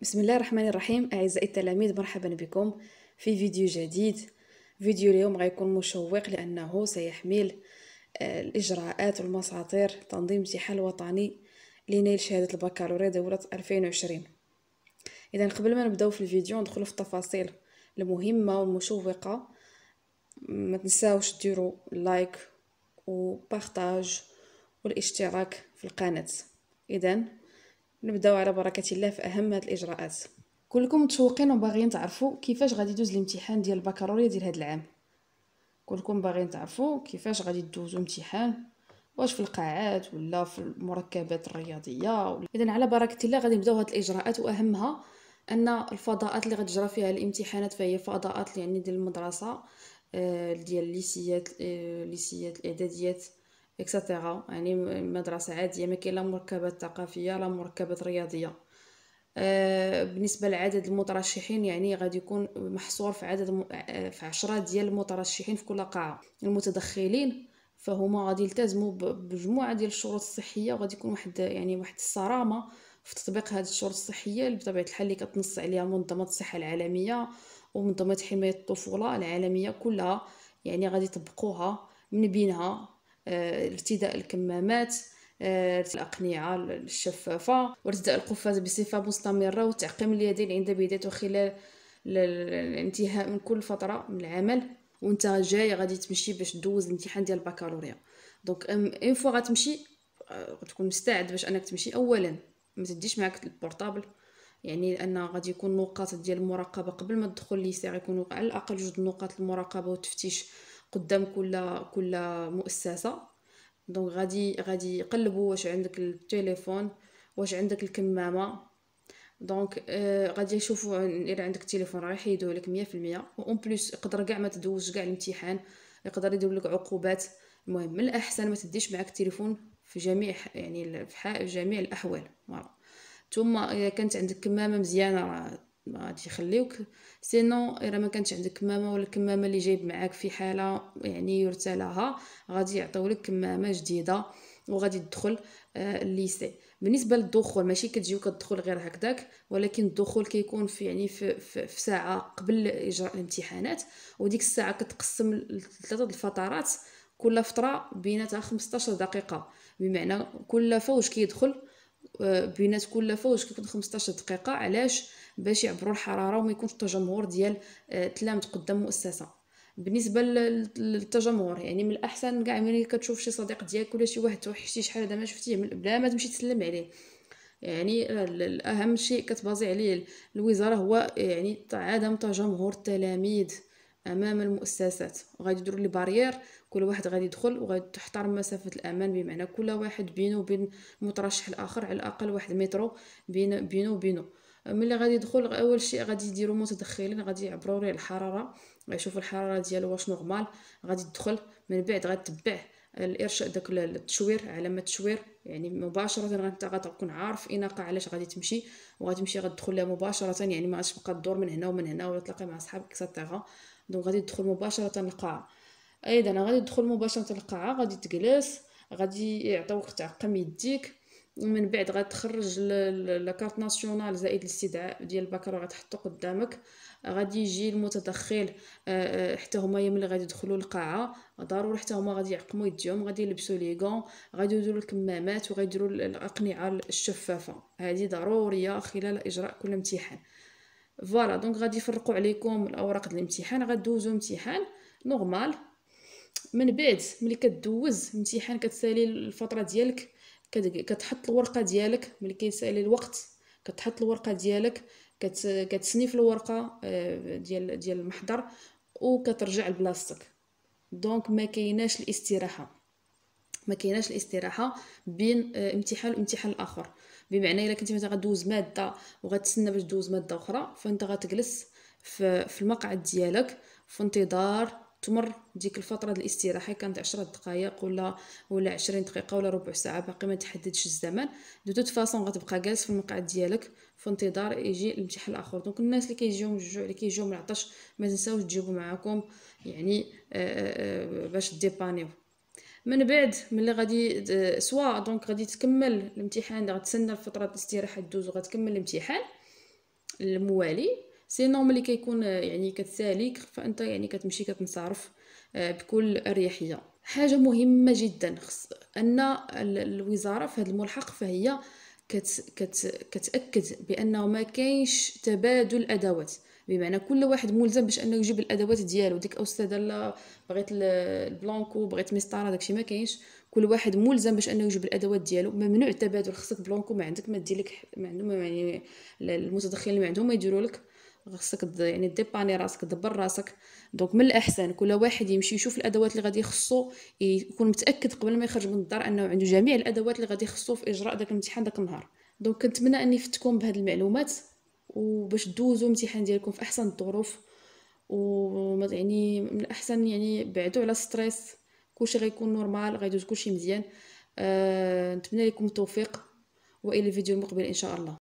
بسم الله الرحمن الرحيم أعزائي التلاميذ مرحبا بكم في فيديو جديد فيديو اليوم غيكون مشوق لأنه سيحمل آه، الإجراءات والمساطير تنظيم امتحان الوطني لنيل شهادة البكالوريا دولة 2020 إذا قبل ما نبداو في الفيديو ندخلوا في التفاصيل المهمة والمشوقة ما تنساوش ديروا لايك وبارطاج والاشتراك في القناة إذا نبداو على بركه الله في اهم هاد الاجراءات كلكم متشوقين وباغيين تعرفوا كيفاش غادي يدوز الامتحان ديال البكالوريا ديال هاد العام كلكم باغيين تعرفوا كيفاش غادي تدوزوا امتحان واش في القاعات ولا في المركبات الرياضيه ولا... اذا على بركه الله غادي نبداو هاد الاجراءات واهمها ان الفضاءات اللي غتجرى فيها الامتحانات فهي فضاءات يعني ديال المدرسه آه، ديال الليسيات الليسيات آه، الاعداديات اكسيتيرا يعني مدرسه عاديه ما كاين لا مركبات ثقافيه لا مركبات رياضيه آه، بالنسبه لعدد المترشحين يعني غادي يكون محصور في عدد آه، في عشرة ديال المترشحين في كل قاعه المتدخلين فهما غادي يلتزموا بمجموعه ديال الشروط الصحيه وغادي يكون واحد يعني واحد الصرامه في تطبيق هذه الشروط الصحيه اللي بطبيعه الحال اللي كتنص عليها منظمه الصحه العالميه ومنظمه حمايه الطفوله العالميه كلها يعني غادي يطبقوها من بينها آه، ارتداء الكمامات آه، الأقنعة الشفافة وارتداء القفاز بصفة مستمرة وتعقيم اليدين عند بداية خلال الانتهاء من كل فترة من العمل وانت جاي غادي تمشي باش دوز الامتحان ديال البكالوريا دونك اون فوا غتمشي آه، غتكون مستعد باش انك تمشي اولا ما تديش معاك البورطابل يعني لان غادي يكون نقاط ديال المراقبه قبل ما تدخل ليسير غيكونوا على الاقل جوج نقاط المراقبه والتفتيش قدام كل كل مؤسسه دونك غادي غادي يقلبوا واش عندك التليفون واش عندك الكمامه دونك آه غادي يشوفوا الا عندك التليفون راه يحيدوه لك 100% وان بليس يقدر كاع ما تدوزش كاع الامتحان يقدر يدير لك عقوبات المهم من الاحسن ما تديش معك التليفون في جميع يعني في جميع الاحوال ثم اذا كانت عندك كمامه مزيانه راه ما غاديش يخليوك سينو الا ما كانتش عندك كمامه ولا الكمامه اللي جايب معاك في حاله يعني يرثى لها غادي يعطيولك كمامه جديده وغادي تدخل الليسي آه، بالنسبه للدخول ماشي كتجي وكتدخل غير هكذاك ولكن الدخول كيكون في يعني في, في, في ساعه قبل اجراء الامتحانات وديك الساعه كتقسم لثلاثه الفترات كل فتره بيناتها 15 دقيقه بمعنى كل فوج كيدخل بينات كل فوج كيكون 15 دقيقه علاش باش يعبروا الحراره وما يكونش التجمهر ديال آه، تلامت قدام مؤسسه بالنسبه للتجمهر يعني من الاحسن كاع ملي كتشوف شي صديق ديالك ولا شي واحد توحشتي شحال هذا ما شفتيه بلا ما تمشي تسلم عليه يعني آه، اهم شيء كتبازي عليه الوزاره هو آه، يعني عدم تجمهر التلاميذ امام المؤسسات وغادي يديروا لي بارير كل واحد غادي يدخل وغادي تحترم مسافه الامان بمعنى كل واحد بينه وبين المترشح الاخر على الاقل واحد مترو بين بينه وبينه ملي غادي يدخل اول شيء غادي يديروا متدخلين غادي يعبروا ليه الحراره غيشوفوا الحراره ديالو واش نورمال غادي يدخل من بعد غادي الارشاد داك التشوير علامه التشوير يعني مباشره انت غتكون عارف اناقه علاش غادي تمشي وغتمشي غتدخل لها مباشره يعني ما غاديش تبقى تدور من هنا ومن هنا ولا تلاقي مع صحابك ساتيغا دونك غادي تدخل مباشره للقاعه ايضا غادي تدخل مباشره للقاعه غادي تجلس غادي يعطيوك تعقم يديك ومن بعد غتخرج لاكارت ناسيونال زائد الاستدعاء ديال البكالوريا غتحطو قدامك غادي يجي المتدخل آه، آه، حتى هما ملي غادي يدخلوا القاعه ضروري حتى هما غادي يعقموا يديهم غادي يلبسوا لي غون غادي يديروا الكمامات وغيديروا الاقنعه الشفافه هذه ضروريه خلال اجراء كل امتحان فوالا دونك غادي يفرقوا عليكم الاوراق ديال الامتحان غدوزوا امتحان نورمال من بعد ملي كدوز امتحان كتسالي الفتره ديالك كتحط الورقه ديالك ملي كيسالي الوقت كتحط الورقه ديالك كت... كتسني في الورقه آه، ديال ديال المحضر وكترجع لبلاصتك دونك ما كايناش الاستراحه ما كايناش الاستراحه بين آه، امتحان وامتحان الاخر بمعنى الا كنتي مثلا غدوز ماده وغتسنى باش دوز ماده اخرى فانت غتجلس في المقعد ديالك في انتظار تمر ديك الفتره ديال الاستراحه كانت 10 دقائق ولا ولا 20 دقيقه ولا ربع ساعه باقي ما تحددش الزمن دو توت فاصون غتبقى جالس في المقعد ديالك في انتظار يجي الامتحان الاخر دونك الناس اللي كيجيو من الجوع اللي كيجيو من العطش ما تنساوش تجيبو معاكم يعني آه، آه، آه، باش ديبانيو من بعد ملي غادي سوا دونك غادي تكمل الامتحان غتسنى فترة الاستراحه دوز وغتكمل الامتحان الموالي سينو ملي كيكون آه، يعني كتساليك فانت يعني كتمشي كتنصرف آه، بكل اريحيه حاجه مهمه جدا خص ان الوزاره في هذا الملحق فهي كت كت كتاكد بانه ما كاينش تبادل ادوات بمعنى كل واحد ملزم باش انه يجيب الادوات ديالو ديك استاذه لا بغيت البلانكو بغيت مسطره داكشي ما كاينش كل واحد ملزم باش انه يجيب الادوات ديالو ممنوع التبادل خصك بلانكو ما عندك ما دير لك ما عندهم يعني المتدخلين اللي ما عندهم ما يديروا لك خصك يعني ديباني راسك دبر راسك دونك من الاحسن كل واحد يمشي يشوف الادوات اللي غادي يخصو يكون متاكد قبل ما يخرج من الدار انه عنده جميع الادوات اللي غادي يخصو في اجراء داك الامتحان داك النهار دونك كنتمنى اني فتكم بهاد المعلومات وباش دوزوا الامتحان ديالكم في احسن الظروف و يعني من الاحسن يعني بعدوا على ستريس كلشي غيكون نورمال غيدوز كلشي مزيان أه نتمنى لكم التوفيق والى الفيديو المقبل ان شاء الله